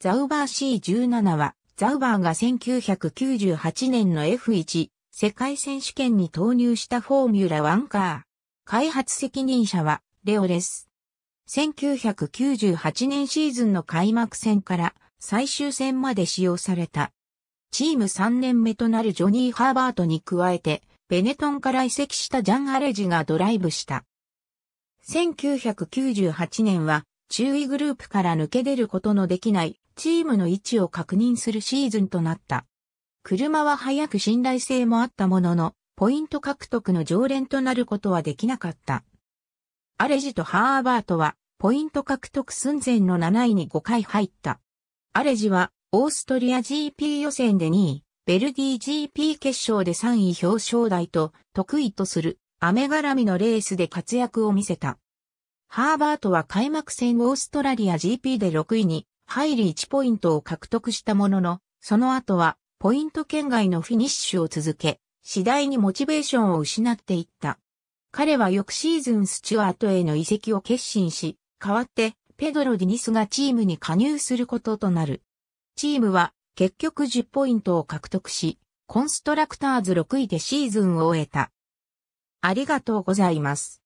ザウバー C17 は、ザウバーが1998年の F1 世界選手権に投入したフォーミュラ1カー。開発責任者は、レオです。1998年シーズンの開幕戦から最終戦まで使用された。チーム3年目となるジョニー・ハーバートに加えて、ベネトンから移籍したジャン・アレジがドライブした。1998年は注意グループから抜け出ることのできないチームの位置を確認するシーズンとなった。車は早く信頼性もあったものの、ポイント獲得の常連となることはできなかった。アレジとハーバートは、ポイント獲得寸前の7位に5回入った。アレジは、オーストリア GP 予選で2位、ベルディ GP 決勝で3位表彰台と、得意とする、雨絡みのレースで活躍を見せた。ハーバートは開幕戦オーストラリア GP で6位に入り1ポイントを獲得したものの、その後はポイント圏外のフィニッシュを続け、次第にモチベーションを失っていった。彼は翌シーズンスチュアートへの移籍を決心し、代わってペドロ・ディニスがチームに加入することとなる。チームは結局10ポイントを獲得し、コンストラクターズ6位でシーズンを終えた。ありがとうございます。